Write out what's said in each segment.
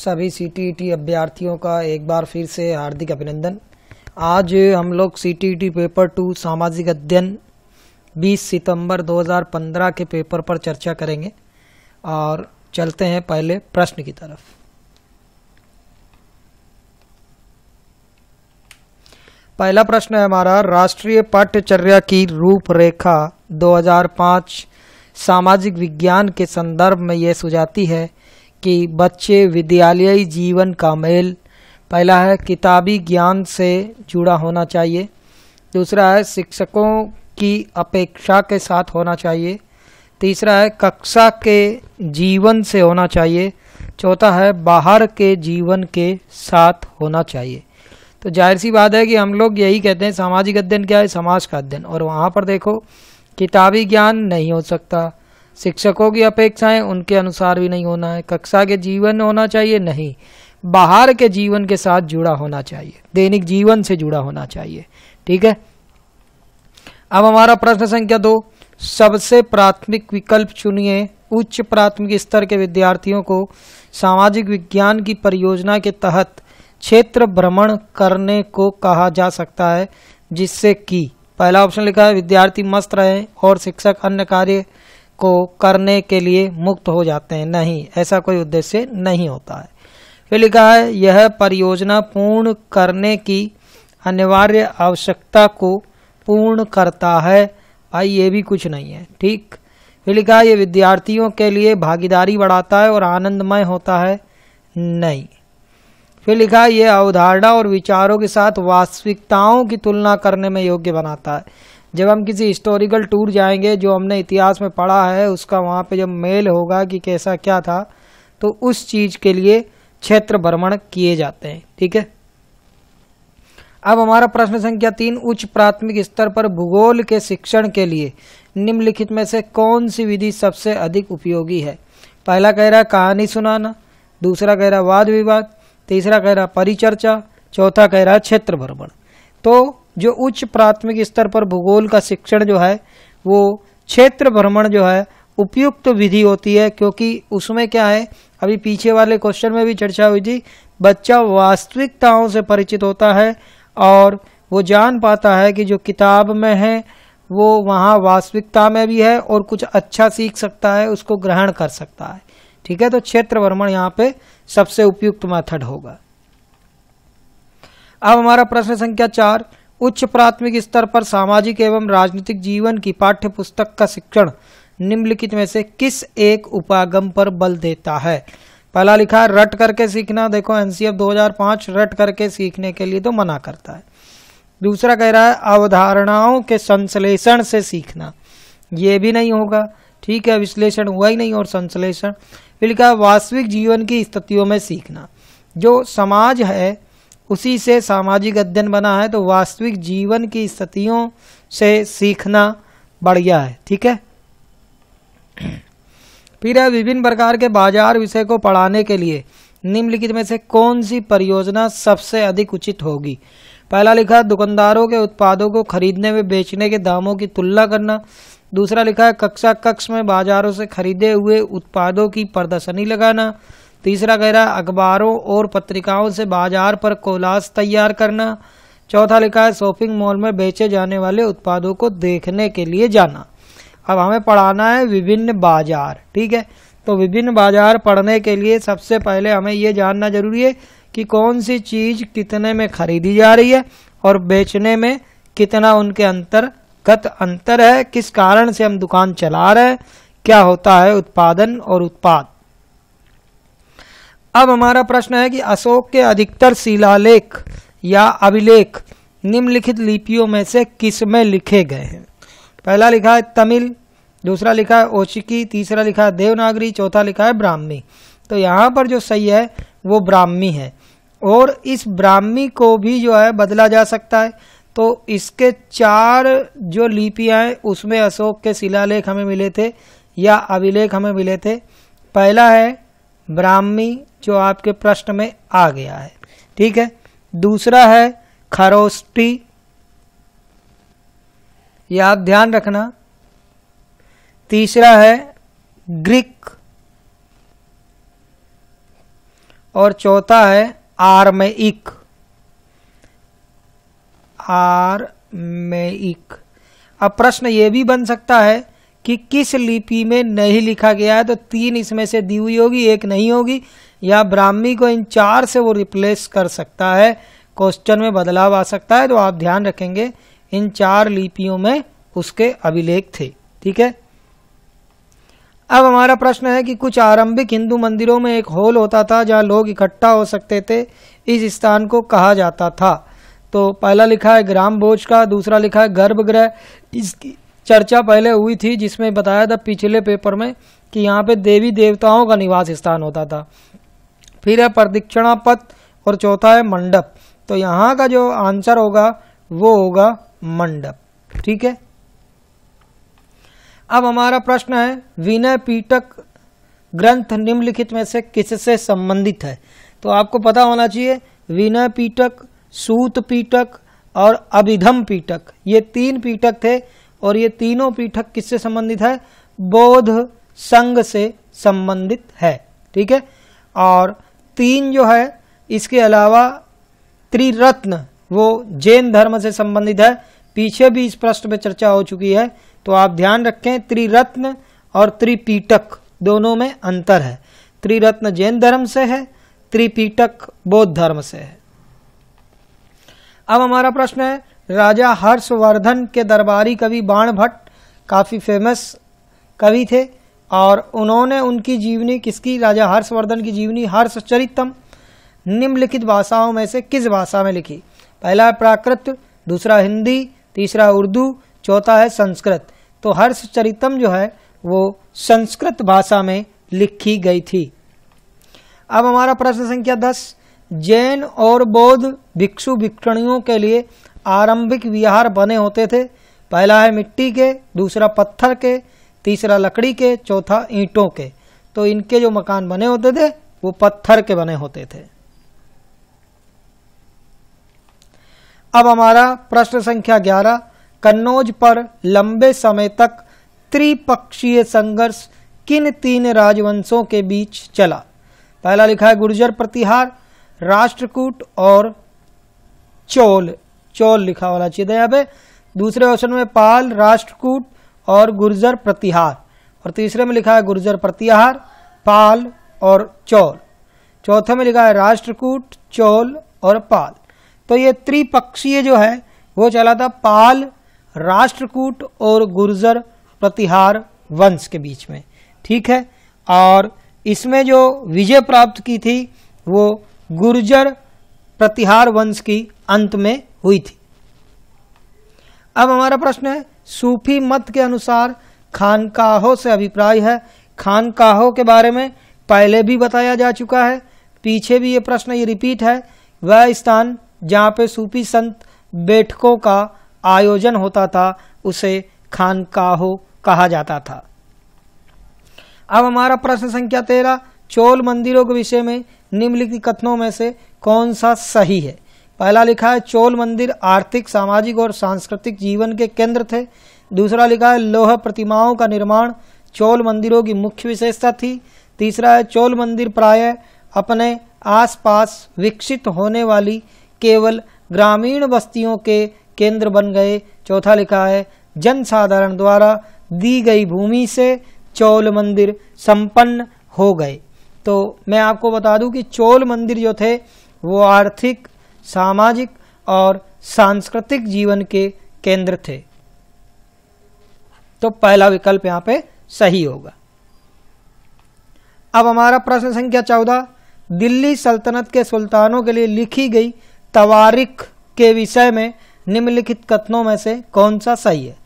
सभी सी T T e अभ्यर्थियों का एक बार फिर से हार्दिक अभिनंदन आज हम लोग C T T paper two सामाजिक अध्ययन 20 सितंबर 2015 के पेपर पर चर्चा करेंगे और चलते हैं पहले प्रश्न की तरफ पहला प्रश्न है हमारा राष्ट्रीय पाठ्यचर्या की रूपरेखा 2005 सामाजिक विज्ञान के संदर्भ में यह सुझाती है कि बच्चे विद्यालयी जीवन का मेल पहला है किताबी ज्ञान से जुड़ा होना चाहिए दूसरा है शिक्षकों की अपेक्षा के साथ होना चाहिए तीसरा है कक्षा के जीवन से होना चाहिए चौथा है बाहर के जीवन के साथ होना चाहिए तो जाहिर सी बात है कि हम लोग यही कहते हैं सामाजिक अध्ययन क्या है समाज का अध्ययन और वहाँ पर देखो किताबी ज्ञान नहीं हो सकता शिक्षकों की अपेक्षाएं उनके अनुसार भी नहीं होना है कक्षा के जीवन होना चाहिए नहीं बाहर के जीवन के साथ जुड़ा होना चाहिए दैनिक जीवन से जुड़ा होना चाहिए ठीक है अब हमारा प्रश्न संख्या दो सबसे प्राथमिक विकल्प चुनिए उच्च प्राथमिक स्तर के विद्यार्थियों को सामाजिक विज्ञान की परियोजना के तहत क्षेत्र भ्रमण करने को कहा जा सकता है जिससे कि पहला ऑप्शन लिखा है विद्यार्थी मस्त रहे और शिक्षक अन्य कार्य को करने के लिए मुक्त हो जाते हैं नहीं ऐसा कोई उद्देश्य नहीं होता है फिर लिखा है यह परियोजना पूर्ण करने की अनिवार्य आवश्यकता को पूर्ण करता है भाई ये भी कुछ नहीं है ठीक फिर लिखा है ये विद्यार्थियों के लिए भागीदारी बढ़ाता है और आनंदमय होता है नहीं फिर लिखा है ये अवधारणा और विचारों के साथ वास्तविकताओं की तुलना करने में योग्य बनाता है जब हम किसी हिस्टोरिकल टूर जाएंगे जो हमने इतिहास में पढ़ा है उसका वहाँ पे जब मेल होगा कि कैसा क्या था तो उस चीज़ के लिए क्षेत्र भ्रमण किए जाते हैं ठीक है अब हमारा प्रश्न संख्या तीन उच्च प्राथमिक स्तर पर भूगोल के शिक्षण के लिए निम्नलिखित में से कौन सी विधि सबसे अधिक उपयोगी है पहला कह रहा कहानी सुनाना दूसरा कह रहा वाद विवाद तीसरा कह रहा परिचर्चा चौथा कह रहा क्षेत्र भ्रमण तो जो उच्च प्राथमिक स्तर पर भूगोल का शिक्षण जो है वो क्षेत्र भ्रमण जो है उपयुक्त तो विधि होती है क्योंकि उसमें क्या है अभी पीछे वाले क्वेश्चन में भी चर्चा हुई थी बच्चा वास्तविकताओं से परिचित होता है और वो जान पाता है कि जो किताब में है वो वहाँ वास्तविकता में भी है और कुछ अच्छा सीख सकता है उसको ग्रहण कर सकता है ठीक है तो क्षेत्र भ्रमण यहाँ पे सबसे उपयुक्त मेथड होगा अब हमारा प्रश्न संख्या चार उच्च प्राथमिक स्तर पर सामाजिक एवं राजनीतिक जीवन की पाठ्य पुस्तक का शिक्षण निम्नलिखित में से किस एक उपागम पर बल देता है पहला लिखा रट करके सीखना देखो एनसीएफ 2005 रट करके सीखने के लिए तो मना करता है दूसरा कह रहा है अवधारणाओं के संश्लेषण से सीखना ये भी नहीं होगा ठीक है विश्लेषण हुआ ही नहीं और संश्लेषण फिर लिखा वास्तविक जीवन की स्थितियों में सीखना जो समाज है उसी से सामाजिक अध्ययन बना है तो वास्तविक जीवन की स्थितियों से सीखना बढ़िया है ठीक है फिर है विभिन्न प्रकार के बाजार विषय को पढ़ाने के लिए निम्नलिखित में से कौन सी परियोजना सबसे अधिक उचित होगी पहला लिखा दुकानदारों के उत्पादों को खरीदने में बेचने के दामों की तुलना करना दूसरा लिखा है कक्षा कक्ष में बाजारों से खरीदे हुए उत्पादों की प्रदर्शनी लगाना तीसरा कह रहा है अखबारों और पत्रिकाओं से बाजार पर कोलास तैयार करना चौथा लिखा है शॉपिंग मॉल में बेचे जाने वाले उत्पादों को देखने के लिए जाना अब हमें पढ़ाना है विभिन्न बाजार ठीक है तो विभिन्न बाजार पढ़ने के लिए सबसे पहले हमें ये जानना जरूरी है कि कौन सी चीज कितने में खरीदी जा रही है और बेचने में कितना उनके अंतर गत अंतर है किस कारण से हम दुकान चला रहे हैं क्या होता है उत्पादन और उत्पाद अब हमारा प्रश्न है कि अशोक के अधिकतर शिलालेख या अभिलेख निम्नलिखित लिपियों में से किस में लिखे गए हैं पहला लिखा है तमिल दूसरा लिखा है ओशिकी तीसरा लिखा है देवनागरी चौथा लिखा है ब्राह्मी तो यहाँ पर जो सही है वो ब्राह्मी है और इस ब्राह्मी को भी जो है बदला जा सकता है तो इसके चार जो लिपियाँ हैं उसमें अशोक के शिलालेख हमें मिले थे या अभिलेख हमें मिले थे पहला है ब्राह्मी जो आपके प्रश्न में आ गया है ठीक है दूसरा है खरोष्टी यह आप ध्यान रखना तीसरा है ग्रीक और चौथा है आर्मेइक आर्मेइक अब प्रश्न ये भी बन सकता है कि किस लिपि में नहीं लिखा गया है तो तीन इसमें से दी हुई होगी एक नहीं होगी या ब्राह्मी को इन चार से वो रिप्लेस कर सकता है क्वेश्चन में बदलाव आ सकता है तो आप ध्यान रखेंगे इन चार लिपियों में उसके अभिलेख थे ठीक है अब हमारा प्रश्न है कि कुछ आरंभिक हिंदू मंदिरों में एक हॉल होता था जहां लोग इकट्ठा हो सकते थे इस स्थान को कहा जाता था तो पहला लिखा है ग्राम भोज का दूसरा लिखा है गर्भगृह इसकी चर्चा पहले हुई थी जिसमें बताया था पिछले पेपर में कि यहाँ पे देवी देवताओं का निवास स्थान होता था फिर है प्रदीक्षिणा पथ और चौथा है मंडप तो यहाँ का जो आंसर होगा वो होगा मंडप ठीक है अब हमारा प्रश्न है विनय पीटक ग्रंथ निम्नलिखित में से किससे संबंधित है तो आपको पता होना चाहिए विनय पीटक सूत पीटक और अभिधम पीटक ये तीन पीटक थे और ये तीनों पीठक किससे संबंधित है बोध संघ से संबंधित है ठीक है और तीन जो है इसके अलावा त्रिरत्न वो जैन धर्म से संबंधित है पीछे भी इस प्रश्न में चर्चा हो चुकी है तो आप ध्यान रखें त्रिरत्न और त्रिपीटक दोनों में अंतर है त्रिरत्न जैन धर्म से है त्रिपीटक बौद्ध धर्म से है अब हमारा प्रश्न है राजा हर्षवर्धन के दरबारी कवि बाण भट्ट काफ़ी फेमस कवि थे और उन्होंने उनकी जीवनी किसकी राजा हर्षवर्धन की जीवनी हर्षचरितम निम्नलिखित भाषाओं में से किस भाषा में लिखी पहला है प्राकृत दूसरा हिंदी तीसरा उर्दू चौथा है संस्कृत तो हर्षचरितम जो है वो संस्कृत भाषा में लिखी गई थी अब हमारा प्रश्न संख्या दस जैन और बौद्ध भिक्षु भिक्षणियों के लिए आरंभिक विहार बने होते थे पहला है मिट्टी के दूसरा पत्थर के तीसरा लकड़ी के चौथा ईंटों के तो इनके जो मकान बने होते थे वो पत्थर के बने होते थे अब हमारा प्रश्न संख्या ग्यारह कन्नौज पर लंबे समय तक त्रिपक्षीय संघर्ष किन तीन राजवंशों के बीच चला पहला लिखा है गुर्जर प्रतिहार राष्ट्रकूट और चोल चौल लिखा होना चाहिए यहाँ पे दूसरे ऑप्शन में पाल राष्ट्रकूट और गुर्जर प्रतिहार और तीसरे में लिखा है गुर्जर प्रतिहार पाल और चौल चौथे में लिखा है राष्ट्रकूट चौल और पाल तो ये त्रिपक्षीय जो है वो चला था पाल राष्ट्रकूट और गुर्जर प्रतिहार वंश के बीच में ठीक है और इसमें जो विजय प्राप्त की थी वो गुर्जर प्रतिहार वंश की अंत में हुई थी अब हमारा प्रश्न है सूफी मत के अनुसार खानकाहों से अभिप्राय है खानकाहों के बारे में पहले भी बताया जा चुका है पीछे भी ये प्रश्न ये रिपीट है वह स्थान जहाँ पे सूफी संत बैठकों का आयोजन होता था उसे खानकाहो कहा जाता था अब हमारा प्रश्न संख्या तेरह चोल मंदिरों के विषय में निम्नलिखित कथनों में से कौन सा सही है पहला लिखा है चोल मंदिर आर्थिक सामाजिक और सांस्कृतिक जीवन के केंद्र थे दूसरा लिखा है लोह प्रतिमाओं का निर्माण चोल मंदिरों की मुख्य विशेषता थी तीसरा है चोल मंदिर प्राय अपने आसपास विकसित होने वाली केवल ग्रामीण बस्तियों के केंद्र बन गए चौथा लिखा है जनसाधारण द्वारा दी गई भूमि से चोल मंदिर संपन्न हो गए तो मैं आपको बता दूं कि चोल मंदिर जो थे वो आर्थिक सामाजिक और सांस्कृतिक जीवन के केंद्र थे तो पहला विकल्प यहां पे सही होगा अब हमारा प्रश्न संख्या चौदह दिल्ली सल्तनत के सुल्तानों के लिए लिखी गई तवारिक के विषय में निम्नलिखित कथनों में से कौन सा सही है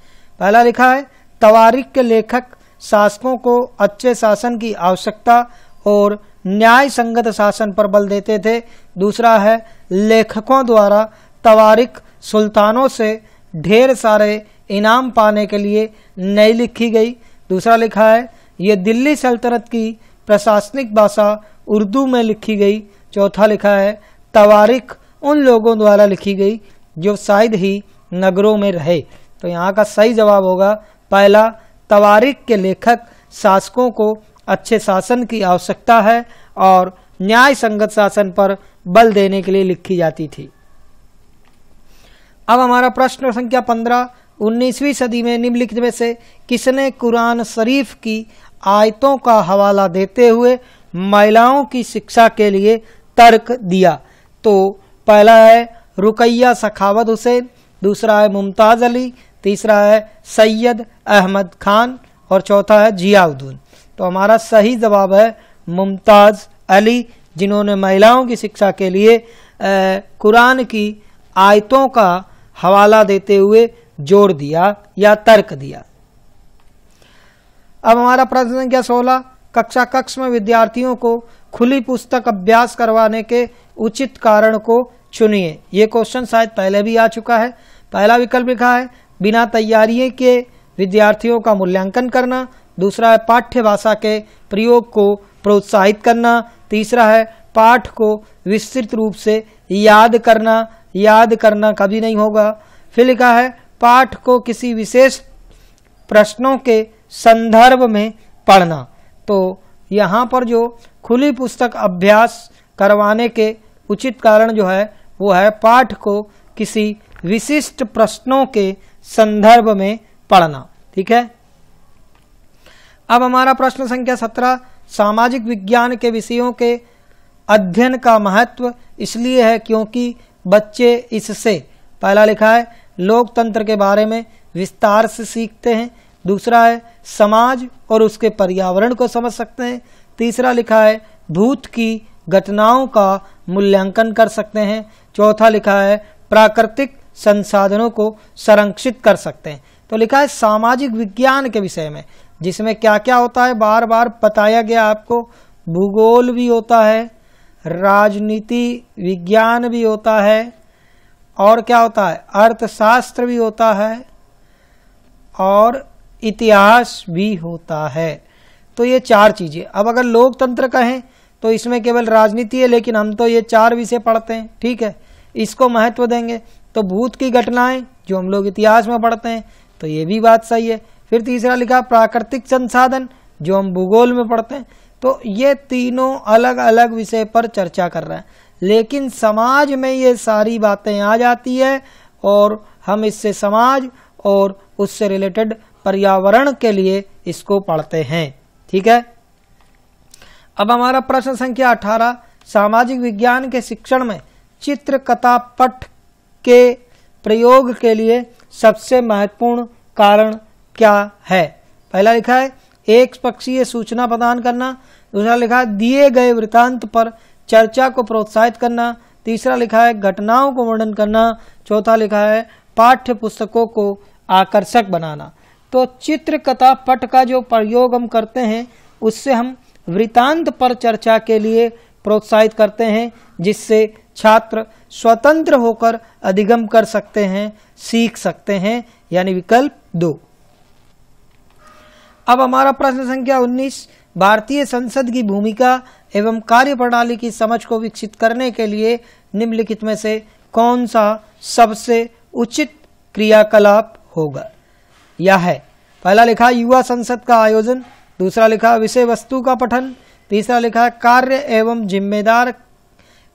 पहला लिखा है तवारिक के लेखक शासकों को अच्छे शासन की आवश्यकता और न्याय संगत शासन पर बल देते थे दूसरा है लेखकों द्वारा तवारिक सुल्तानों से ढेर सारे इनाम पाने के लिए नई लिखी गई दूसरा लिखा है ये दिल्ली सल्तनत की प्रशासनिक भाषा उर्दू में लिखी गई चौथा लिखा है तवारिक उन लोगों द्वारा लिखी गई जो शायद ही नगरों में रहे तो यहाँ का सही जवाब होगा पहला तवारिक के लेखक शासकों को अच्छे शासन की आवश्यकता है और न्याय संगत शासन पर बल देने के लिए लिखी जाती थी अब हमारा प्रश्न संख्या पंद्रह उन्नीसवीं सदी में निम्नलिखित में से किसने कुरान शरीफ की आयतों का हवाला देते हुए महिलाओं की शिक्षा के लिए तर्क दिया तो पहला है रुकैया सखावत हुसैन दूसरा है मुमताज़ अली तीसरा है सैयद अहमद खान और चौथा है जियाउद्दीन तो हमारा सही जवाब है मुमताज अली जिन्होंने महिलाओं की शिक्षा के लिए कुरान की आयतों का हवाला देते हुए जोड़ दिया या तर्क दिया अब हमारा प्रश्न संख्या सोलह कक्षा कक्ष में विद्यार्थियों को खुली पुस्तक अभ्यास करवाने के उचित कारण को चुनिए ये क्वेश्चन शायद पहले भी आ चुका है पहला विकल्प लिखा है बिना तैयारी के विद्यार्थियों का मूल्यांकन करना दूसरा है पाठ्य भाषा के प्रयोग को प्रोत्साहित करना तीसरा है पाठ को विस्तृत रूप से याद करना याद करना कभी नहीं होगा फिर लिखा है पाठ को किसी विशेष प्रश्नों के संदर्भ में पढ़ना तो यहाँ पर जो खुली पुस्तक अभ्यास करवाने के उचित कारण जो है वो है पाठ को किसी विशिष्ट प्रश्नों के संदर्भ में पढ़ना ठीक है अब हमारा प्रश्न संख्या सत्रह सामाजिक विज्ञान के विषयों के अध्ययन का महत्व इसलिए है क्योंकि बच्चे इससे पहला लिखा है लोकतंत्र के बारे में विस्तार से सीखते हैं दूसरा है समाज और उसके पर्यावरण को समझ सकते हैं तीसरा लिखा है भूत की घटनाओं का मूल्यांकन कर सकते हैं चौथा लिखा है प्राकृतिक संसाधनों को संरक्षित कर सकते हैं तो लिखा है सामाजिक विज्ञान के विषय में जिसमें क्या क्या होता है बार बार बताया गया आपको भूगोल भी होता है राजनीति विज्ञान भी होता है और क्या होता है अर्थशास्त्र भी होता है और इतिहास भी होता है तो ये चार चीजें अब अगर लोकतंत्र कहें तो इसमें केवल राजनीति है लेकिन हम तो ये चार विषय पढ़ते हैं ठीक है इसको महत्व देंगे तो भूत की घटनाएं जो हम लोग इतिहास में पढ़ते हैं तो ये भी बात सही है फिर तीसरा लिखा प्राकृतिक संसाधन जो हम भूगोल में पढ़ते हैं तो ये तीनों अलग अलग विषय पर चर्चा कर रहे हैं लेकिन समाज में ये सारी बातें आ जाती है और हम इससे समाज और उससे रिलेटेड पर्यावरण के लिए इसको पढ़ते हैं ठीक है अब हमारा प्रश्न संख्या अठारह सामाजिक विज्ञान के शिक्षण में चित्र कथा पठ के प्रयोग के लिए सबसे महत्वपूर्ण कारण क्या है पहला लिखा है एक पक्षीय सूचना प्रदान करना दूसरा लिखा है दिए गए वृतांत पर चर्चा को प्रोत्साहित करना तीसरा लिखा है घटनाओं को वर्णन करना चौथा लिखा है पाठ्य पुस्तकों को आकर्षक बनाना तो चित्र कथा पट का जो प्रयोग हम करते हैं उससे हम वृतांत पर चर्चा के लिए प्रोत्साहित करते हैं जिससे छात्र स्वतंत्र होकर अधिगम कर सकते हैं सीख सकते हैं यानी विकल्प दो अब हमारा प्रश्न संख्या 19 भारतीय संसद की भूमिका एवं कार्य प्रणाली की समझ को विकसित करने के लिए निम्नलिखित में से कौन सा सबसे उचित क्रियाकलाप होगा यह है पहला लिखा युवा संसद का आयोजन दूसरा लिखा विषय वस्तु का पठन तीसरा लिखा कार्य एवं जिम्मेदार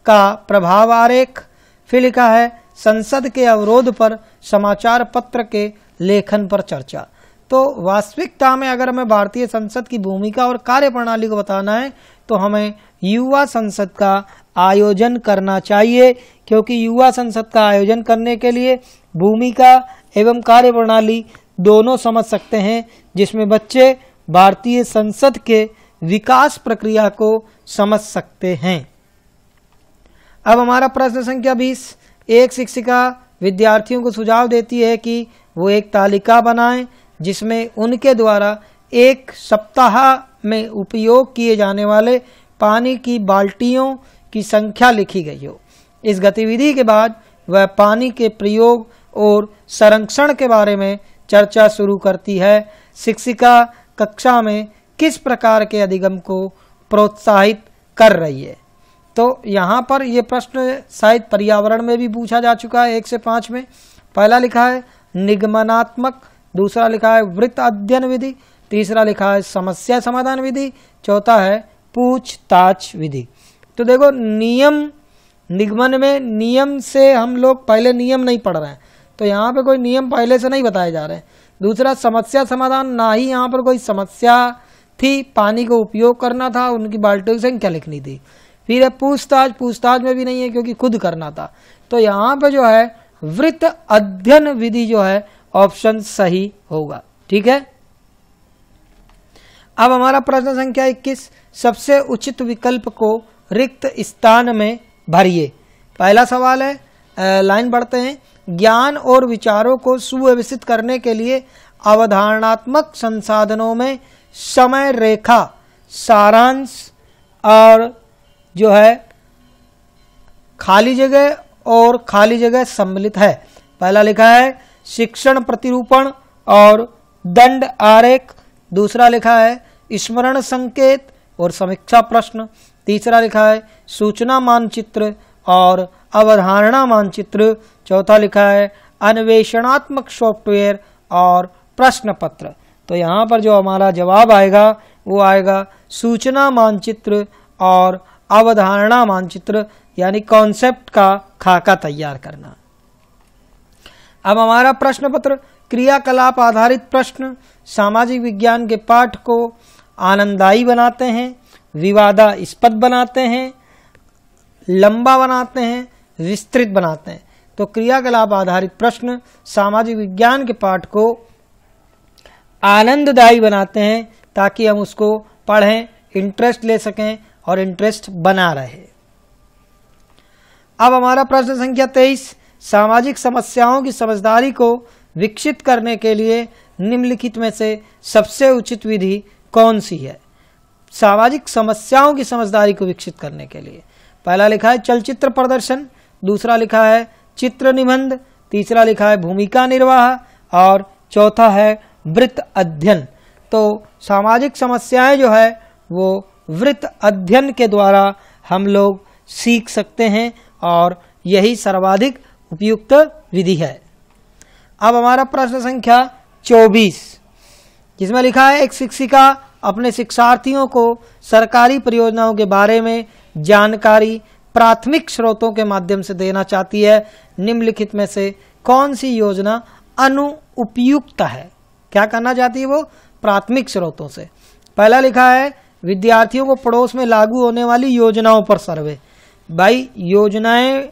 का प्रभाव आरेख फिर लिखा है संसद के अवरोध पर समाचार पत्र के लेखन पर चर्चा तो वास्तविकता में अगर हमें भारतीय संसद की भूमिका और कार्य प्रणाली को बताना है तो हमें युवा संसद का आयोजन करना चाहिए क्योंकि युवा संसद का आयोजन करने के लिए भूमिका एवं कार्य प्रणाली दोनों समझ सकते हैं जिसमें बच्चे भारतीय संसद के विकास प्रक्रिया को समझ सकते हैं अब हमारा प्रश्न संख्या बीस एक शिक्षिका विद्यार्थियों को सुझाव देती है कि वो एक तालिका बनाएं जिसमें उनके द्वारा एक सप्ताह में उपयोग किए जाने वाले पानी की बाल्टियों की संख्या लिखी गई हो इस गतिविधि के बाद वह पानी के प्रयोग और संरक्षण के बारे में चर्चा शुरू करती है शिक्षिका कक्षा में किस प्रकार के अधिगम को प्रोत्साहित कर रही है तो यहाँ पर यह प्रश्न शायद पर्यावरण में भी पूछा जा चुका है एक से पाँच में पहला लिखा है निगमनात्मक दूसरा लिखा है वृत्त अध्ययन विधि तीसरा लिखा है समस्या समाधान विधि चौथा है पूछताछ विधि तो देखो नियम निगमन में नियम से हम लोग पहले नियम नहीं पढ़ रहे हैं तो यहाँ पे कोई नियम पहले से नहीं बताए जा रहे हैं दूसरा समस्या समाधान ना ही यहाँ पर कोई समस्या थी पानी को उपयोग करना था उनकी बाल्टियों की संख्या लिखनी थी फिर है पूछताछ पूछताछ में भी नहीं है क्योंकि खुद करना था तो यहाँ पे जो है वृत्त अध्ययन विधि जो है ऑप्शन सही होगा ठीक है अब हमारा प्रश्न संख्या 21 सबसे उचित विकल्प को रिक्त स्थान में भरिए पहला सवाल है लाइन बढ़ते हैं ज्ञान और विचारों को सुव्यवस्थित करने के लिए अवधारणात्मक संसाधनों में समय रेखा सारांश और जो है खाली जगह और खाली जगह सम्मिलित है पहला लिखा है शिक्षण प्रतिरूपण और दंड आरेख दूसरा लिखा है स्मरण संकेत और समीक्षा प्रश्न तीसरा लिखा है सूचना मानचित्र और अवधारणा मानचित्र चौथा लिखा है अन्वेषणात्मक सॉफ्टवेयर और प्रश्न पत्र तो यहाँ पर जो हमारा जवाब आएगा वो आएगा सूचना मानचित्र और अवधारणा मानचित्र यानी कॉन्सेप्ट का खाका तैयार करना अब हमारा प्रश्न पत्र क्रियाकलाप आधारित प्रश्न सामाजिक विज्ञान के पाठ को आनंददायी बनाते हैं विवादास्पद बनाते हैं लंबा बनाते हैं विस्तृत बनाते हैं तो क्रियाकलाप आधारित प्रश्न सामाजिक विज्ञान के पाठ को आनंददायी बनाते हैं ताकि हम उसको पढ़ें इंटरेस्ट ले सकें और इंटरेस्ट बना रहे अब हमारा प्रश्न संख्या तेईस सामाजिक समस्याओं की समझदारी को विकसित करने के लिए निम्नलिखित में से सबसे उचित विधि कौन सी है सामाजिक समस्याओं की समझदारी को विकसित करने के लिए पहला लिखा है चलचित्र प्रदर्शन दूसरा लिखा है चित्र निबंध तीसरा लिखा है भूमिका निर्वाह और चौथा है वृत्त अध्ययन तो सामाजिक समस्याएं जो है वो वृत्त अध्ययन के द्वारा हम लोग सीख सकते हैं और यही सर्वाधिक उपयुक्त विधि है अब हमारा प्रश्न संख्या चौबीस जिसमें लिखा है एक शिक्षिका अपने शिक्षार्थियों को सरकारी परियोजनाओं के बारे में जानकारी प्राथमिक स्रोतों के माध्यम से देना चाहती है निम्नलिखित में से कौन सी योजना अनुपयुक्त है क्या करना चाहती है वो प्राथमिक स्रोतों से पहला लिखा है विद्यार्थियों को पड़ोस में लागू होने वाली योजनाओं पर सर्वे भाई योजनाएं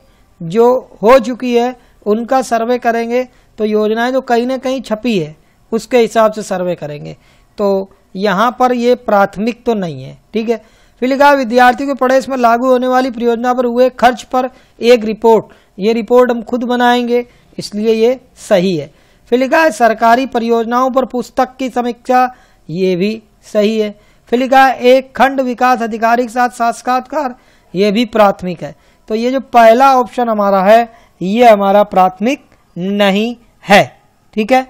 जो हो चुकी है उनका सर्वे करेंगे तो योजनाएं जो कहीं ना कहीं छपी है उसके हिसाब से सर्वे करेंगे तो यहाँ पर ये प्राथमिक तो नहीं है ठीक है फिर विद्यार्थियों के प्रदेश में लागू होने वाली परियोजना पर हुए खर्च पर एक रिपोर्ट ये रिपोर्ट हम खुद बनाएंगे इसलिए ये सही है फिर लिखा है सरकारी परियोजनाओं पर पुस्तक की समीक्षा ये भी सही है फिर लिखा है एक खंड विकास अधिकारी के साथ साक्षात्कार ये भी प्राथमिक है तो ये जो पहला ऑप्शन हमारा है ये हमारा प्राथमिक नहीं है ठीक है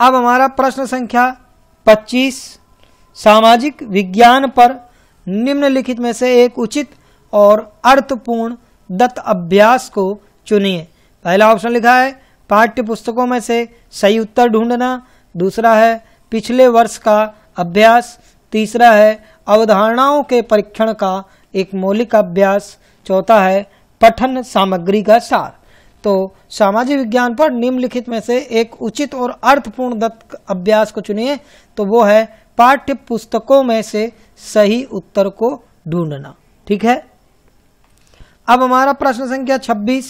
अब हमारा प्रश्न संख्या 25 सामाजिक विज्ञान पर निम्नलिखित में से एक उचित और अर्थपूर्ण दत्त अभ्यास को चुनिए पहला ऑप्शन लिखा है पाठ्य पुस्तकों में से सही उत्तर ढूंढना दूसरा है पिछले वर्ष का अभ्यास तीसरा है अवधारणाओं के परीक्षण का एक मौलिक अभ्यास चौथा है पठन सामग्री का सार तो सामाजिक विज्ञान पर निम्नलिखित में से एक उचित और अर्थपूर्ण दत्त अभ्यास को चुनिए तो वो है पाठ्य पुस्तकों में से सही उत्तर को ढूंढना ठीक है अब हमारा प्रश्न संख्या 26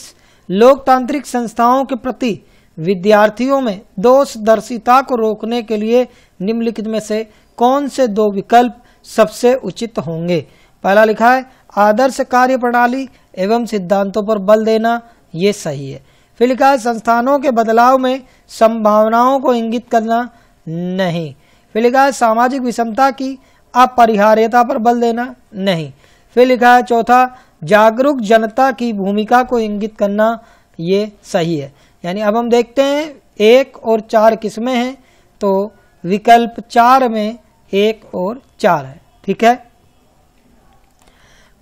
लोकतांत्रिक संस्थाओं के प्रति विद्यार्थियों में दोषदर्शिता को रोकने के लिए निम्नलिखित में से कौन से दो विकल्प सबसे उचित होंगे पहला लिखा है आदर्श कार्य प्रणाली एवं सिद्धांतों पर बल देना ये सही है फिर लिखा है संस्थानों के बदलाव में संभावनाओं को इंगित करना नहीं फिर लिखा है सामाजिक विषमता की अपरिहार्यता पर बल देना नहीं फिर लिखा है चौथा जागरूक जनता की भूमिका को इंगित करना ये सही है यानी अब हम देखते हैं एक और चार किस्में हैं तो विकल्प चार में एक और चार है ठीक है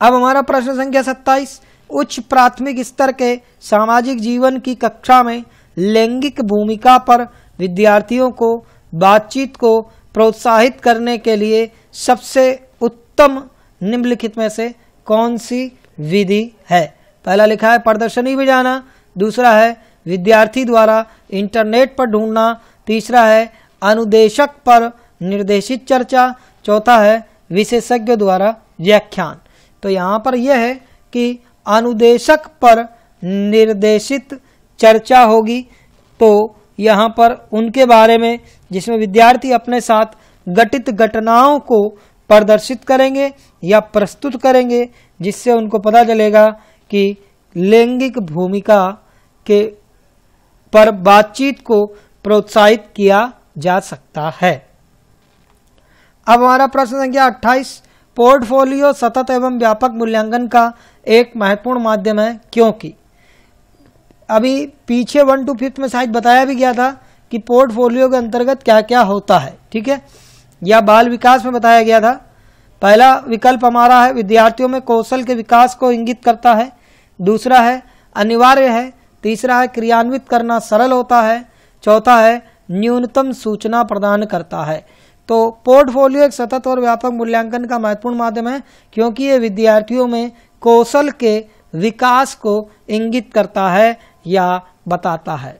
अब हमारा प्रश्न संख्या सत्ताईस उच्च प्राथमिक स्तर के सामाजिक जीवन की कक्षा में लैंगिक भूमिका पर विद्यार्थियों को बातचीत को प्रोत्साहित करने के लिए सबसे उत्तम निम्नलिखित में से कौन सी विधि है पहला लिखा है प्रदर्शनी में जाना दूसरा है विद्यार्थी द्वारा इंटरनेट पर ढूंढना तीसरा है अनुदेशक पर निर्देशित चर्चा चौथा है विशेषज्ञ द्वारा व्याख्यान तो यहां पर यह है कि अनुदेशक पर निर्देशित चर्चा होगी तो यहां पर उनके बारे में जिसमें विद्यार्थी अपने साथ घटित घटनाओं को प्रदर्शित करेंगे या प्रस्तुत करेंगे जिससे उनको पता चलेगा कि लैंगिक भूमिका के पर बातचीत को प्रोत्साहित किया जा सकता है अब हमारा प्रश्न संख्या पोर्टफोलियो सतत एवं व्यापक मूल्यांकन का एक महत्वपूर्ण माध्यम है क्योंकि अभी पीछे वन टू फिफ्थ में शायद बताया भी गया था कि पोर्टफोलियो के अंतर्गत क्या क्या होता है ठीक है या बाल विकास में बताया गया था पहला विकल्प हमारा है विद्यार्थियों में कौशल के विकास को इंगित करता है दूसरा है अनिवार्य है तीसरा है क्रियान्वित करना सरल होता है चौथा है न्यूनतम सूचना प्रदान करता है तो पोर्टफोलियो एक सतत और व्यापक मूल्यांकन का महत्वपूर्ण माध्यम है क्योंकि ये विद्यार्थियों में कौशल के विकास को इंगित करता है या बताता है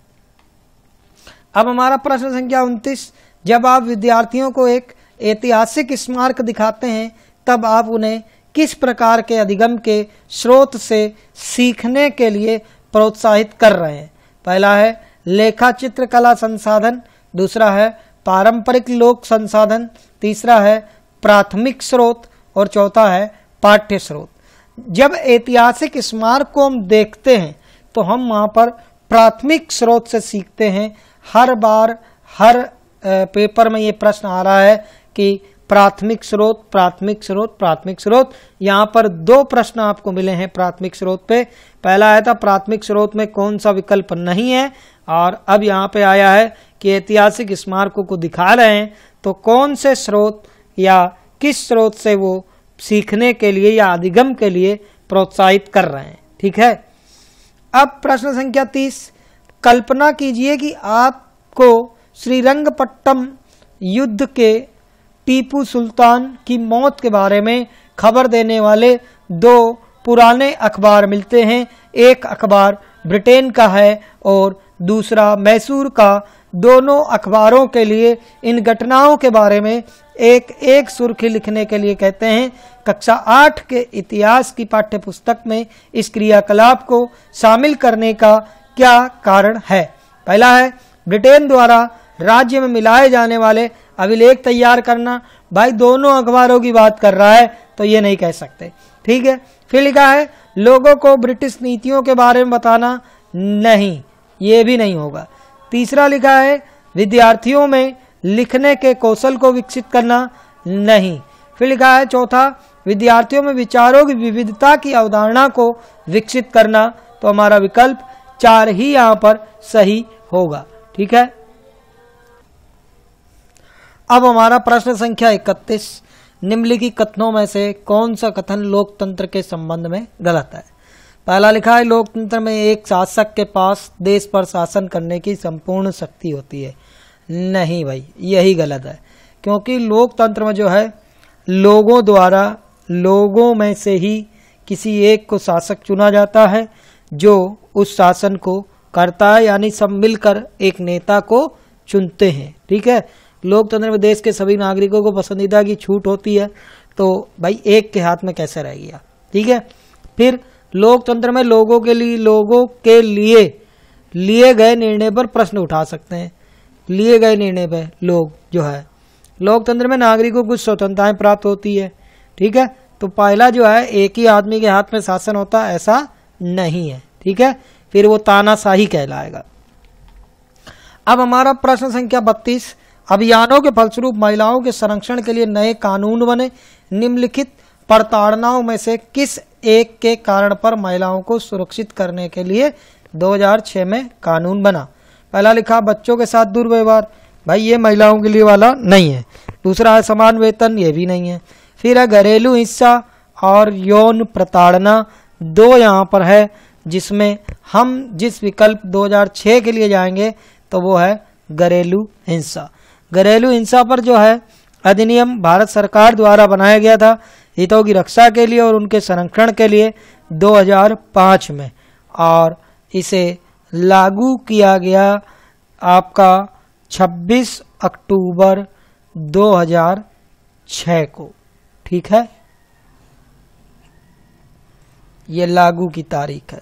अब हमारा प्रश्न संख्या उनतीस जब आप विद्यार्थियों को एक ऐतिहासिक स्मारक दिखाते हैं तब आप उन्हें किस प्रकार के अधिगम के स्रोत से सीखने के लिए प्रोत्साहित कर रहे हैं पहला है लेखा चित्रकला संसाधन दूसरा है पारंपरिक लोक संसाधन तीसरा है प्राथमिक स्रोत और चौथा है पाठ्य स्रोत जब ऐतिहासिक स्मारक को हम देखते हैं तो हम वहाँ पर प्राथमिक स्रोत से सीखते हैं हर बार हर पेपर में ये प्रश्न आ रहा है कि प्राथमिक स्रोत प्राथमिक स्रोत प्राथमिक स्रोत यहाँ पर दो प्रश्न आपको मिले हैं प्राथमिक स्रोत पे पहला आया था प्राथमिक स्रोत में कौन सा विकल्प नहीं है और अब यहाँ पे आया है कि ऐतिहासिक स्मारकों को दिखा रहे हैं तो कौन से स्रोत या किस स्रोत से वो सीखने के लिए या अधिगम के लिए प्रोत्साहित कर रहे हैं ठीक है अब प्रश्न संख्या तीस कल्पना कीजिए कि आपको श्रीरंगपट्टम युद्ध के टीपू सुल्तान की मौत के बारे में खबर देने वाले दो पुराने अखबार मिलते हैं एक अखबार ब्रिटेन का है और दूसरा मैसूर का दोनों अखबारों के लिए इन घटनाओं के बारे में एक एक सुर्खी लिखने के लिए कहते हैं कक्षा आठ के इतिहास की पाठ्य पुस्तक में इस क्रियाकलाप को शामिल करने का क्या कारण है पहला है ब्रिटेन द्वारा राज्य में मिलाए जाने वाले अभिलेख तैयार करना भाई दोनों अखबारों की बात कर रहा है तो ये नहीं कह सकते ठीक है फिर लिखा है लोगों को ब्रिटिश नीतियों के बारे में बताना नहीं ये भी नहीं होगा तीसरा लिखा है विद्यार्थियों में लिखने के कौशल को विकसित करना नहीं फिर लिखा है चौथा विद्यार्थियों में विचारों की विविधता की अवधारणा को विकसित करना तो हमारा विकल्प चार ही यहाँ पर सही होगा ठीक है अब हमारा प्रश्न संख्या इकतीस निम्नलिखित कथनों में से कौन सा कथन लोकतंत्र के संबंध में गलत है पहला लिखा है लोकतंत्र में एक शासक के पास देश पर शासन करने की संपूर्ण शक्ति होती है नहीं भाई यही गलत है क्योंकि लोकतंत्र में जो है लोगों द्वारा लोगों में से ही किसी एक को शासक चुना जाता है जो उस शासन को करता है यानी सब मिलकर एक नेता को चुनते हैं ठीक है लोकतंत्र में देश के सभी नागरिकों को पसंदीदा की छूट होती है तो भाई एक के हाथ में कैसे रहेगी ठीक है फिर लोकतंत्र में लोगों के लिए लोगों के लिए लिए गए निर्णय पर प्रश्न उठा सकते हैं लिए गए निर्णय पर लोग जो है लोकतंत्र में नागरिकों को कुछ स्वतंत्रताएं प्राप्त होती है ठीक है तो पहला जो है एक ही आदमी के हाथ में शासन होता ऐसा नहीं है ठीक है फिर वो तानाशाही कहलाएगा अब हमारा प्रश्न संख्या बत्तीस अभियानों के फलस्वरूप महिलाओं के संरक्षण के लिए नए कानून बने निम्नलिखित प्रताड़नाओं में से किस एक के कारण पर महिलाओं को सुरक्षित करने के लिए 2006 में कानून बना पहला लिखा बच्चों के साथ दुर्व्यवहार भाई ये महिलाओं के लिए वाला नहीं है दूसरा है समान वेतन ये भी नहीं है फिर है घरेलू हिंसा और यौन प्रताड़ना दो यहाँ पर है जिसमें हम जिस विकल्प 2006 के लिए जाएंगे तो वो है घरेलू हिंसा घरेलू हिंसा पर जो है अधिनियम भारत सरकार द्वारा बनाया गया था हितों की रक्षा के लिए और उनके संरक्षण के लिए 2005 में और इसे लागू किया गया आपका 26 अक्टूबर 2006 को ठीक है ये लागू की तारीख है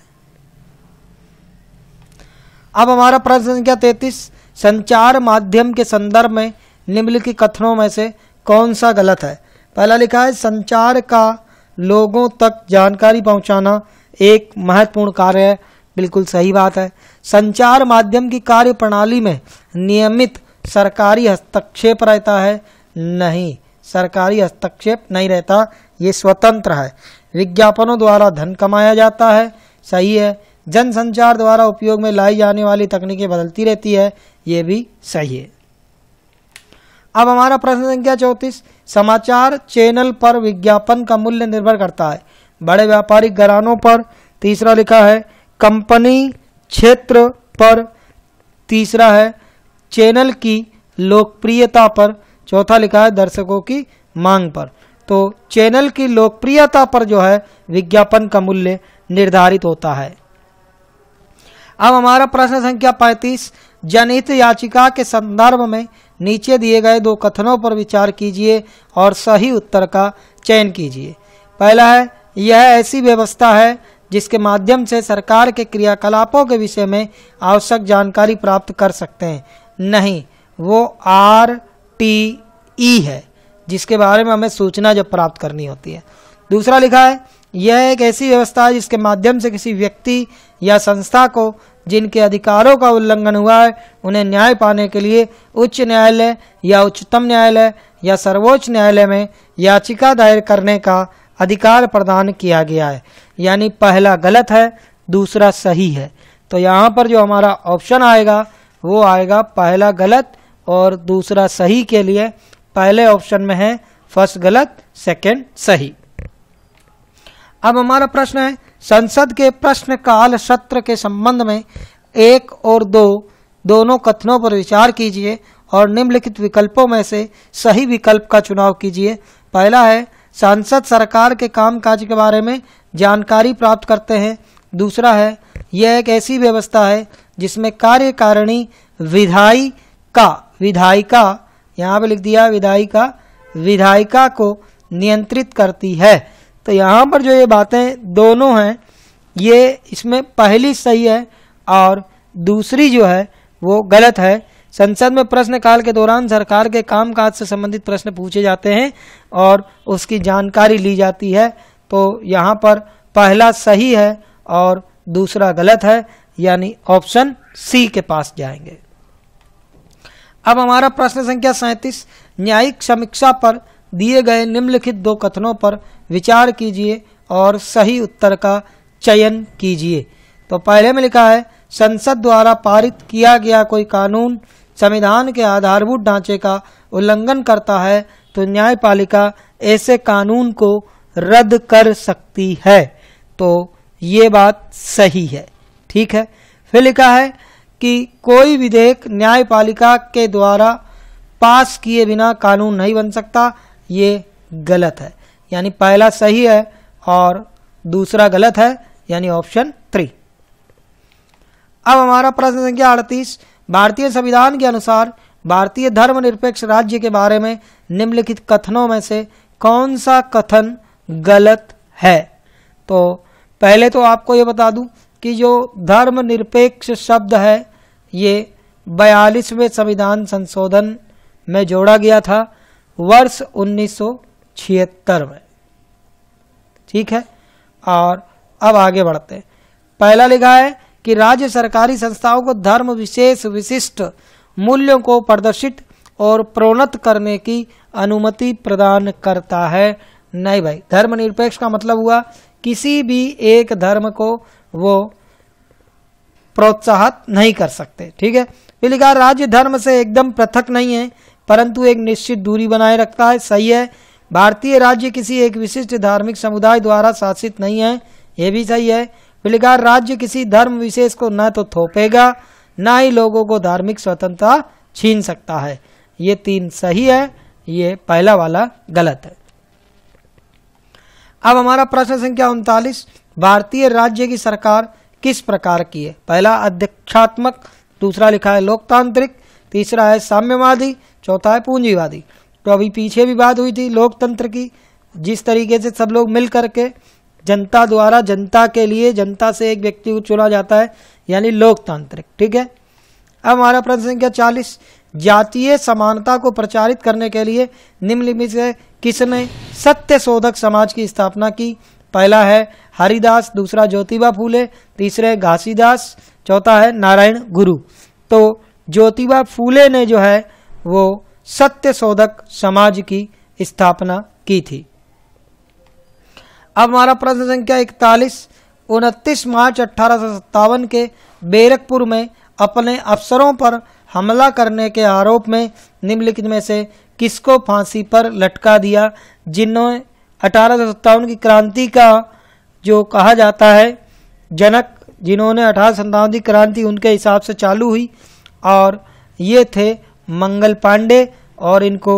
अब हमारा प्रश्न संख्या तैतीस संचार माध्यम के संदर्भ में निम्नलिखित कथनों में से कौन सा गलत है पहला लिखा है संचार का लोगों तक जानकारी पहुंचाना एक महत्वपूर्ण कार्य है बिल्कुल सही बात है संचार माध्यम की कार्य प्रणाली में नियमित सरकारी हस्तक्षेप रहता है नहीं सरकारी हस्तक्षेप नहीं रहता ये स्वतंत्र है विज्ञापनों द्वारा धन कमाया जाता है सही है जनसंचार द्वारा उपयोग में लाई जाने वाली तकनीकें बदलती रहती है ये भी सही है अब हमारा प्रश्न संख्या चौतीस समाचार चैनल पर विज्ञापन का मूल्य निर्भर करता है बड़े व्यापारिक घरानों पर तीसरा लिखा है कंपनी क्षेत्र पर तीसरा है चैनल की लोकप्रियता पर चौथा लिखा है दर्शकों की मांग पर तो चैनल की लोकप्रियता पर जो है विज्ञापन का मूल्य निर्धारित होता है अब हमारा प्रश्न संख्या 35 जनहित याचिका के संदर्भ में नीचे दिए गए दो कथनों पर विचार कीजिए और सही उत्तर का चयन कीजिए पहला है यह ऐसी व्यवस्था है जिसके माध्यम से सरकार के क्रियाकलापों के विषय में आवश्यक जानकारी प्राप्त कर सकते हैं नहीं वो आर टी ई है जिसके बारे में हमें सूचना जब प्राप्त करनी होती है दूसरा लिखा है यह एक ऐसी व्यवस्था है जिसके माध्यम से किसी व्यक्ति या संस्था को जिनके अधिकारों का उल्लंघन हुआ है उन्हें न्याय पाने के लिए उच्च न्यायालय या उच्चतम न्यायालय या सर्वोच्च न्यायालय में याचिका दायर करने का अधिकार प्रदान किया गया है यानी पहला गलत है दूसरा सही है तो यहाँ पर जो हमारा ऑप्शन आएगा वो आएगा पहला गलत और दूसरा सही के लिए पहले ऑप्शन में है फर्स्ट गलत सेकंड सही अब हमारा प्रश्न है संसद के प्रश्नकाल सत्र के संबंध में एक और दो दोनों कथनों पर विचार कीजिए और निम्नलिखित विकल्पों में से सही विकल्प का चुनाव कीजिए पहला है सांसद सरकार के कामकाज के बारे में जानकारी प्राप्त करते हैं दूसरा है यह एक ऐसी व्यवस्था है जिसमें कार्यकारिणी विधायिका विधायिका यहाँ पे लिख दिया विधायिका विधायिका को नियंत्रित करती है तो यहाँ पर जो ये बातें दोनों हैं ये इसमें पहली सही है और दूसरी जो है वो गलत है संसद में प्रश्नकाल के दौरान सरकार के कामकाज से संबंधित प्रश्न पूछे जाते हैं और उसकी जानकारी ली जाती है तो यहाँ पर पहला सही है और दूसरा गलत है यानी ऑप्शन सी के पास जाएंगे अब हमारा प्रश्न संख्या सैंतीस न्यायिक समीक्षा पर दिए गए निम्नलिखित दो कथनों पर विचार कीजिए और सही उत्तर का चयन कीजिए तो पहले में लिखा है संसद द्वारा पारित किया गया कोई कानून संविधान के आधारभूत ढांचे का उल्लंघन करता है तो न्यायपालिका ऐसे कानून को रद्द कर सकती है तो ये बात सही है ठीक है फिर लिखा है कि कोई विधेयक न्यायपालिका के द्वारा पास किए बिना कानून नहीं बन सकता ये गलत है यानी पहला सही है और दूसरा गलत है यानी ऑप्शन थ्री अब हमारा प्रश्न संख्या अड़तीस भारतीय संविधान के अनुसार भारतीय धर्मनिरपेक्ष राज्य के बारे में निम्नलिखित कथनों में से कौन सा कथन गलत है तो पहले तो आपको ये बता दूं कि जो धर्मनिरपेक्ष शब्द है ये बयालीसवें संविधान संशोधन में जोड़ा गया था वर्ष 1976 में ठीक है और अब आगे बढ़ते हैं पहला लिखा है कि राज्य सरकारी संस्थाओं को धर्म विशेष विशिष्ट मूल्यों को प्रदर्शित और प्रोन्नत करने की अनुमति प्रदान करता है नहीं भाई धर्मनिरपेक्ष का मतलब हुआ किसी भी एक धर्म को वो प्रोत्साहित नहीं कर सकते ठीक है लिखा राज्य धर्म से एकदम पृथक नहीं है परंतु एक निश्चित दूरी बनाए रखता है सही है भारतीय राज्य किसी एक विशिष्ट धार्मिक समुदाय द्वारा शासित नहीं है यह भी सही है फिलकार राज्य किसी धर्म विशेष को न तो थोपेगा न ही लोगों को धार्मिक स्वतंत्रता छीन सकता है ये तीन सही है ये पहला वाला गलत है अब हमारा प्रश्न संख्या उनतालीस भारतीय राज्य की सरकार किस प्रकार की है पहला अध्यक्षात्मक दूसरा लिखा है लोकतांत्रिक तीसरा है साम्यवादी चौथा है पूंजीवादी तो अभी पीछे भी बात हुई थी लोकतंत्र की जिस तरीके से सब लोग मिल करके जनता द्वारा जनता के लिए जनता से एक व्यक्ति को चुना जाता है यानी लोकतांत्रिक ठीक है अब हमारा प्रश्न संख्या चालीस जातीय समानता को प्रचारित करने के लिए निम्नलिखित से किसने सत्य शोधक समाज की स्थापना की पहला है हरिदास दूसरा ज्योतिबा फूले तीसरे घासीदास चौथा है नारायण गुरु तो ज्योतिबा फूले ने जो है वो सत्य शोधक समाज की स्थापना की थी अब हमारा प्रश्न संख्या इकतालीस उनतीस मार्च अठारह के बेरकपुर में अपने अफसरों पर हमला करने के आरोप में निम्नलिखित में से किसको फांसी पर लटका दिया जिन्होंने अठारह की क्रांति का जो कहा जाता है जनक जिन्होंने अठारह की क्रांति उनके हिसाब से चालू हुई और ये थे मंगल पांडे और इनको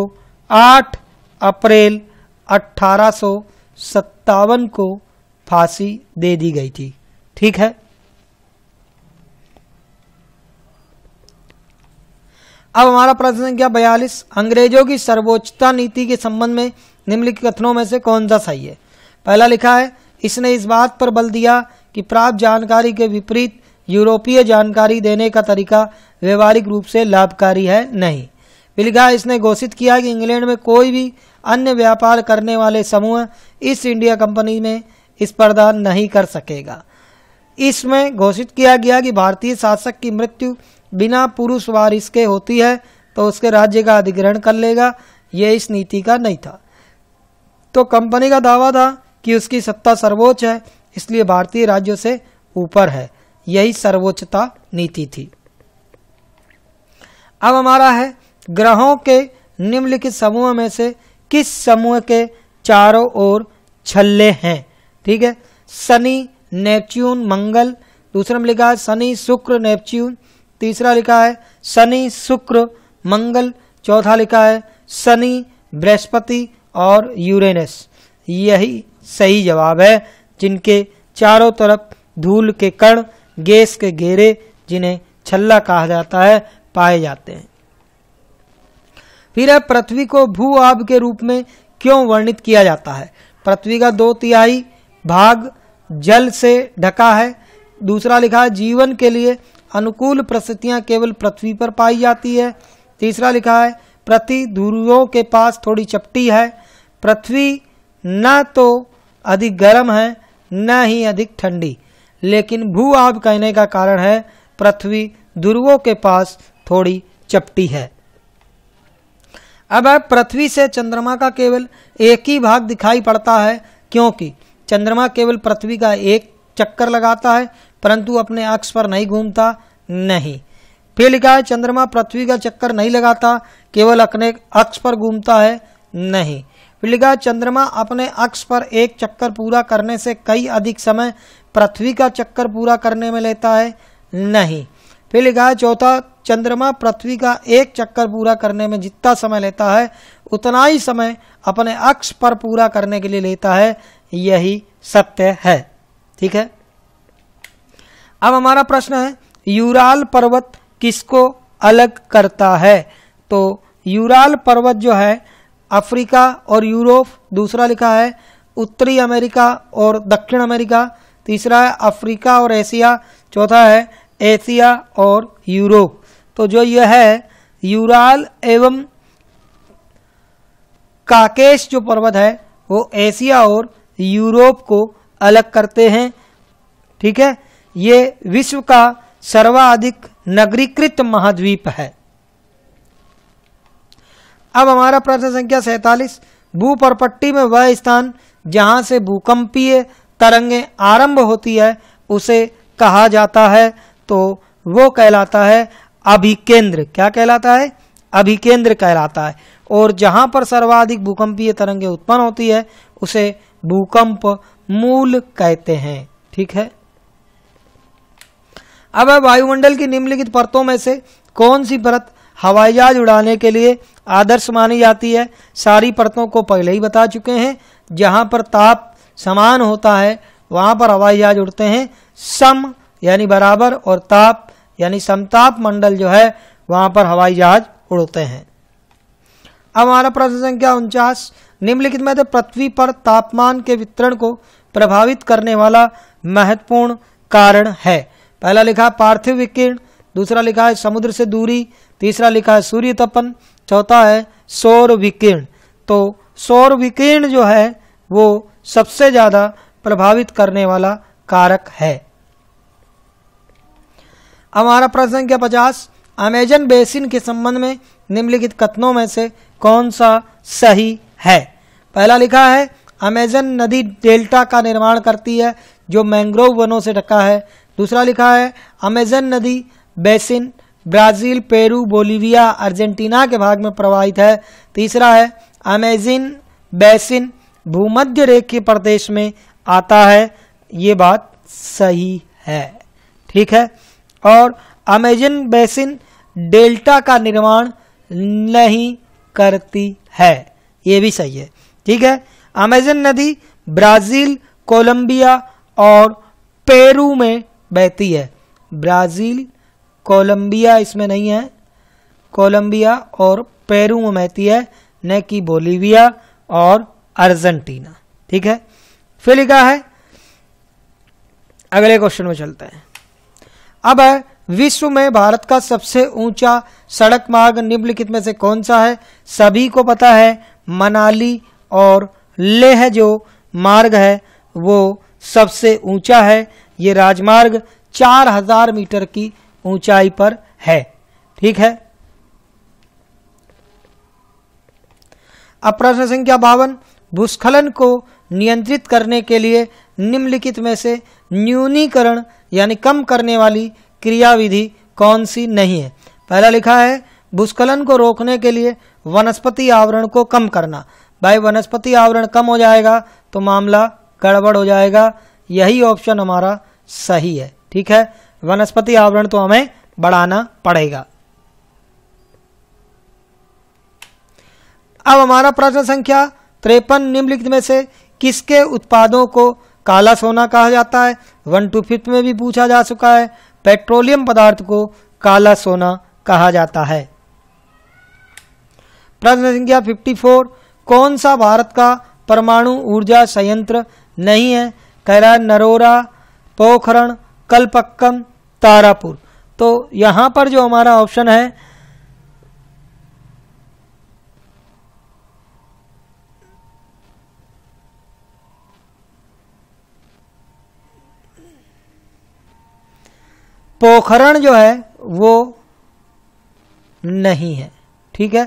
8 अप्रैल अठारह को फांसी दे दी गई थी ठीक है अब हमारा प्रश्न संख्या बयालीस अंग्रेजों की सर्वोच्चता नीति के संबंध में निम्नलिखित कथनों में से कौन सा सही है पहला लिखा है इसने इस बात पर बल दिया कि प्राप्त जानकारी के विपरीत यूरोपीय जानकारी देने का तरीका व्यवहारिक रूप से लाभकारी है नहीं बिलगा इसने घोषित किया कि इंग्लैंड में कोई भी अन्य व्यापार करने वाले समूह ईस्ट इंडिया कंपनी में स्पर्धा नहीं कर सकेगा इसमें घोषित किया गया कि भारतीय शासक की मृत्यु बिना पुरुष वारिस के होती है तो उसके राज्य का अधिग्रहण कर लेगा ये इस नीति का नहीं था तो कंपनी का दावा था कि उसकी सत्ता सर्वोच्च है इसलिए भारतीय राज्यों से ऊपर है यही सर्वोच्चता नीति थी अब हमारा है ग्रहों के निम्नलिखित समूह में से किस समूह के चारों ओर छल्ले हैं ठीक है शनि नेपच्यून मंगल दूसरा में लिखा है शनि शुक्र नेपच्यून तीसरा लिखा है शनि शुक्र मंगल चौथा लिखा है शनि बृहस्पति और यूरेनस यही सही जवाब है जिनके चारों तरफ धूल के कण गैस के घेरे जिन्हें छल्ला कहा जाता है पाए जाते हैं फिर है पृथ्वी को भू आब के रूप में क्यों वर्णित किया जाता है पृथ्वी का दो तिहाई भाग जल से ढका है दूसरा लिखा है जीवन के लिए अनुकूल परिस्थितियां केवल पृथ्वी पर पाई जाती है तीसरा लिखा है प्रति ध्रुवों के पास थोड़ी चपटी है पृथ्वी न तो अधिक गर्म है न ही अधिक ठंडी लेकिन भू आभ कहने का कारण है पृथ्वी ध्रुवों के पास थोड़ी चपटी है अब अब पृथ्वी से चंद्रमा का केवल एक ही भाग दिखाई पड़ता है क्योंकि चंद्रमा केवल पृथ्वी का एक चक्कर लगाता है परंतु अपने अक्ष पर नहीं घूमता नहीं फिर लिखा है चंद्रमा पृथ्वी का चक्कर नहीं लगाता केवल अपने अक्ष पर घूमता है नहीं फिर लिखा है चंद्रमा अपने अक्ष पर एक चक्कर पूरा करने से कई अधिक समय पृथ्वी का चक्कर पूरा करने में लेता है नहीं फिर लिखा है चौथा चंद्रमा पृथ्वी का एक चक्कर पूरा करने में जितना समय लेता है उतना ही समय अपने अक्ष पर पूरा करने के लिए लेता है यही सत्य है ठीक है अब हमारा प्रश्न है यूराल पर्वत किसको अलग करता है तो यूराल पर्वत जो है अफ्रीका और यूरोप दूसरा लिखा है उत्तरी अमेरिका और दक्षिण अमेरिका तीसरा है अफ्रीका और एशिया चौथा है एशिया और यूरोप तो जो यह है यूराल एवं काकेश जो पर्वत है वो एशिया और यूरोप को अलग करते हैं ठीक है ये विश्व का सर्वाधिक नगरीकृत महाद्वीप है अब हमारा प्रश्न संख्या सैतालीस भूपरपट्टी में वह स्थान जहां से भूकंपीय तरंगे आरंभ होती है उसे कहा जाता है तो वो कहलाता है अभिकेंद्र क्या कहलाता है अभिकेंद्र कहलाता है और जहां पर सर्वाधिक भूकंपीय तरंगे उत्पन्न होती है उसे भूकंप मूल कहते हैं ठीक है अब वायुमंडल की निम्नलिखित परतों में से कौन सी परत हवाई जहाज उड़ाने के लिए आदर्श मानी जाती है सारी परतों को पहले ही बता चुके हैं जहां पर ताप समान होता है वहाँ पर हवाई जहाज उड़ते हैं सम यानी बराबर और ताप यानी समताप मंडल जो है वहाँ पर हवाई जहाज उड़ते हैं अब हमारा प्रश्न संख्या उनचास निम्नलिखित में से पृथ्वी पर तापमान के वितरण को प्रभावित करने वाला महत्वपूर्ण कारण है पहला लिखा पार्थिव विकिरण दूसरा लिखा है समुद्र से दूरी तीसरा लिखा है सूर्य तपन चौथा है सौर विकीर्ण तो सौर विकीर्ण जो है वो सबसे ज्यादा प्रभावित करने वाला कारक है हमारा प्रश्न संख्या पचास अमेजन बेसिन के संबंध में निम्नलिखित कथनों में से कौन सा सही है पहला लिखा है अमेजन नदी डेल्टा का निर्माण करती है जो मैंग्रोव वनों से ढका है दूसरा लिखा है अमेजन नदी basin Brazil Peru Bolivia Argentina के भाग में प्रवाहित है तीसरा है अमेजिन बेसिन भूमध्य रेखीय प्रदेश में आता है ये बात सही है ठीक है और अमेजन बेसिन डेल्टा का निर्माण नहीं करती है ये भी सही है ठीक है अमेजन नदी ब्राज़ील कोलंबिया और पेरू में बहती है ब्राज़ील कोलंबिया इसमें नहीं है कोलंबिया और पेरू में बहती है न कि बोलीविया और अर्जेंटीना ठीक है फिर लिखा है अगले क्वेश्चन में चलते हैं अब है विश्व में भारत का सबसे ऊंचा सड़क मार्ग निम्नलिखित में से कौन सा है सभी को पता है मनाली और लेह जो मार्ग है वो सबसे ऊंचा है ये राजमार्ग 4000 मीटर की ऊंचाई पर है ठीक है अब प्रश्न संख्या बावन भूस्खलन को नियंत्रित करने के लिए निम्नलिखित में से न्यूनीकरण यानी कम करने वाली क्रियाविधि कौन सी नहीं है पहला लिखा है भूस्खलन को रोकने के लिए वनस्पति आवरण को कम करना भाई वनस्पति आवरण कम हो जाएगा तो मामला गड़बड़ हो जाएगा यही ऑप्शन हमारा सही है ठीक है वनस्पति आवरण तो हमें बढ़ाना पड़ेगा अब हमारा प्रश्न संख्या त्रेपन निम्नलिखित में से किसके उत्पादों को काला सोना कहा जाता है वन टू फिफ्थ में भी पूछा जा चुका है पेट्रोलियम पदार्थ को काला सोना कहा जाता है प्रश्न संख्या 54 कौन सा भारत का परमाणु ऊर्जा संयंत्र नहीं है कह रहा है नरोरा पोखरण कलपक्कम तारापुर तो यहाँ पर जो हमारा ऑप्शन है पोखरण जो है वो नहीं है ठीक है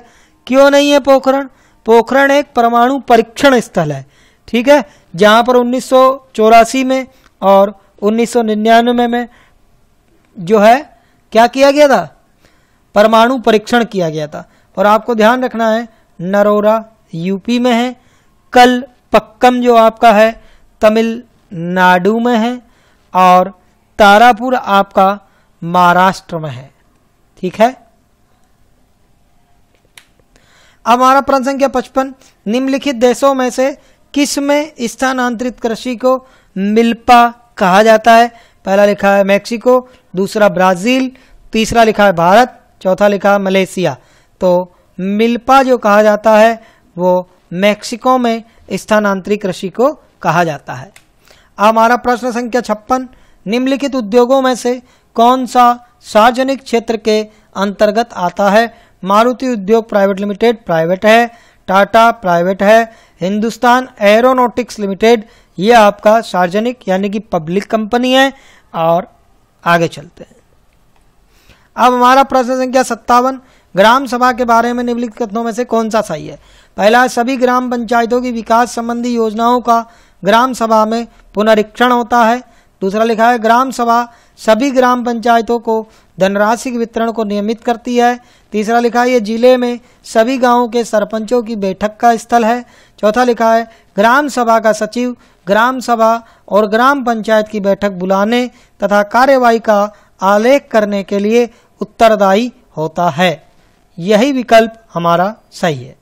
क्यों नहीं है पोखरण पोखरण एक परमाणु परीक्षण स्थल है ठीक है जहां पर उन्नीस में और 1999 में, में जो है क्या किया गया था परमाणु परीक्षण किया गया था और आपको ध्यान रखना है नरोरा यूपी में है कल पक्कम जो आपका है तमिलनाडु में है और तारापुर आपका महाराष्ट्र में है ठीक है हमारा प्रश्न संख्या पचपन निम्नलिखित देशों में से किस में स्थानांतरित कृषि को मिल्पा कहा जाता है पहला लिखा है मेक्सिको दूसरा ब्राजील तीसरा लिखा है भारत चौथा लिखा है मलेशिया तो मिल्पा जो कहा जाता है वो मेक्सिको में स्थानांतरित कृषि को कहा जाता है हमारा प्रश्न संख्या छप्पन निम्नलिखित उद्योगों में से कौन सा सार्वजनिक क्षेत्र के अंतर्गत आता है मारुति उद्योग प्राइवेट लिमिटेड प्राइवेट है टाटा प्राइवेट है हिंदुस्तान एरोनोटिक्स लिमिटेड ये आपका सार्वजनिक यानी कि पब्लिक कंपनी है और आगे चलते हैं अब हमारा प्रश्न संख्या सत्तावन ग्राम सभा के बारे में निम्नलिखित कथनों में से कौन सा सही है पहला सभी ग्राम पंचायतों की विकास संबंधी योजनाओं का ग्राम सभा में पुनरीक्षण होता है दूसरा लिखा है ग्राम सभा सभी ग्राम पंचायतों को धनराशि के वितरण को नियमित करती है तीसरा लिखा है ये जिले में सभी गांवों के सरपंचों की बैठक का स्थल है चौथा लिखा है ग्राम सभा का सचिव ग्राम सभा और ग्राम पंचायत की बैठक बुलाने तथा कार्यवाही का आलेख करने के लिए उत्तरदायी होता है यही विकल्प हमारा सही है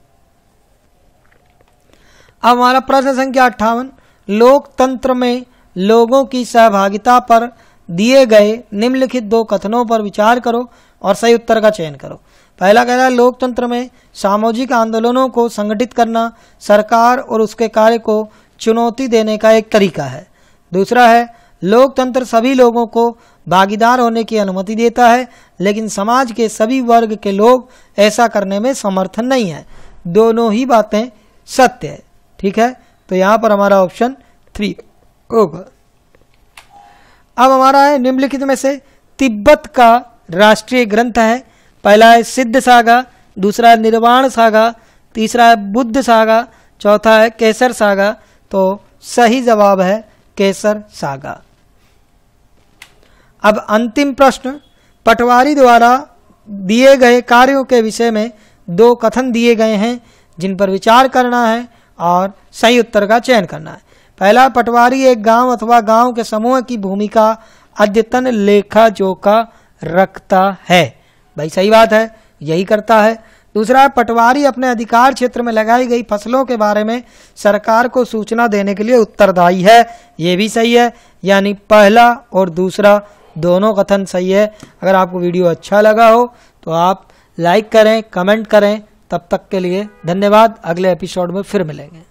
अब हमारा प्रश्न संख्या अट्ठावन लोकतंत्र में लोगों की सहभागिता पर दिए गए निम्नलिखित दो कथनों पर विचार करो और सही उत्तर का चयन करो पहला रहा है लोकतंत्र में सामाजिक आंदोलनों को संगठित करना सरकार और उसके कार्य को चुनौती देने का एक तरीका है दूसरा है लोकतंत्र सभी लोगों को भागीदार होने की अनुमति देता है लेकिन समाज के सभी वर्ग के लोग ऐसा करने में समर्थन नहीं है दोनों ही बातें सत्य है ठीक है तो यहाँ पर हमारा ऑप्शन थ्री होगा अब हमारा है निम्नलिखित में से तिब्बत का राष्ट्रीय ग्रंथ है पहला है सिद्ध सागा दूसरा है निर्वाण सागा तीसरा है बुद्ध सागा चौथा है केसर सागा तो सही जवाब है केसर सागा अब अंतिम प्रश्न पटवारी द्वारा दिए गए कार्यों के विषय में दो कथन दिए गए हैं जिन पर विचार करना है और सही उत्तर का चयन करना है पहला पटवारी एक गांव अथवा गांव के समूह की भूमिका अद्यतन लेखा जोखा रखता है भाई सही बात है यही करता है दूसरा पटवारी अपने अधिकार क्षेत्र में लगाई गई फसलों के बारे में सरकार को सूचना देने के लिए उत्तरदायी है ये भी सही है यानी पहला और दूसरा दोनों कथन सही है अगर आपको वीडियो अच्छा लगा हो तो आप लाइक करें कमेंट करें तब तक के लिए धन्यवाद अगले एपिसोड में फिर मिलेंगे